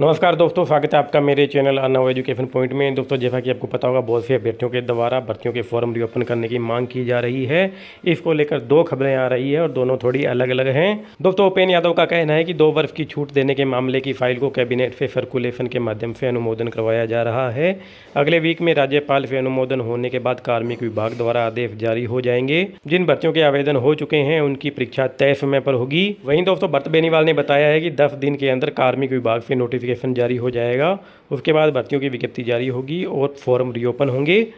नमस्कार दोस्तों स्वागत है आपका मेरे चैनल अनव एजुकेशन पॉइंट में दोस्तों जैसा कि आपको पता होगा बहुत से अभ्यर्थियों के द्वारा भर्तियों के फॉर्म रीओपन करने की मांग की जा रही है इसको लेकर दो खबरें आ रही है और दोनों थोड़ी अलग अलग हैं दोस्तों उपेन यादव का कहना है कि दो वर्ष की छूट देने के मामले की फाइल को कैबिनेट से सर्कुलेशन के माध्यम से अनुमोदन करवाया जा रहा है अगले वीक में राज्यपाल से अनुमोदन होने के बाद कार्मिक विभाग द्वारा आदेश जारी हो जाएंगे जिन भर्तियों के आवेदन हो चुके हैं उनकी परीक्षा तय समय पर होगी वहीं दोस्तों भरत बेनीवाल ने बताया है कि दस दिन के अंदर कार्मिक विभाग से नोटिस नोटिफिकेशन जारी हो जाएगा उसके बाद भर्तियों की विज्ञप्ति जारी होगी और फॉर्म रीओपन होंगे